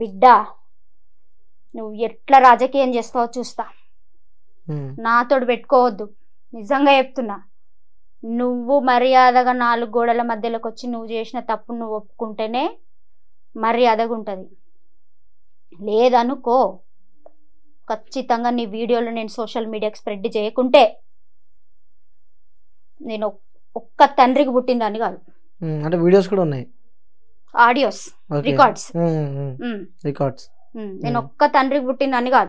బిడ్డ నువ్వు ఎట్లా రాజకీయం చేస్తావో చూస్తా నాతోడు పెట్టుకోవద్దు నిజంగా చెప్తున్నా నువ్వు మర్యాదగా నాలుగు గోడల మధ్యలోకి వచ్చి నువ్వు చేసిన తప్పు నువ్వు ఒప్పుకుంటేనే మర్యాదగా ఉంటుంది లేదనుకో ఖచ్చితంగా నీ వీడియోలు నేను సోషల్ మీడియాకి స్ప్రెడ్ చేయకుంటే నేను ఒక్క తండ్రికి పుట్టిందని కాదు అంటే వీడియోస్ కూడా ఉన్నాయి ఆడియోస్ రికార్డ్స్ రికార్డ్స్ నేను ఒక్క తండ్రికి పుట్టిందని కాదు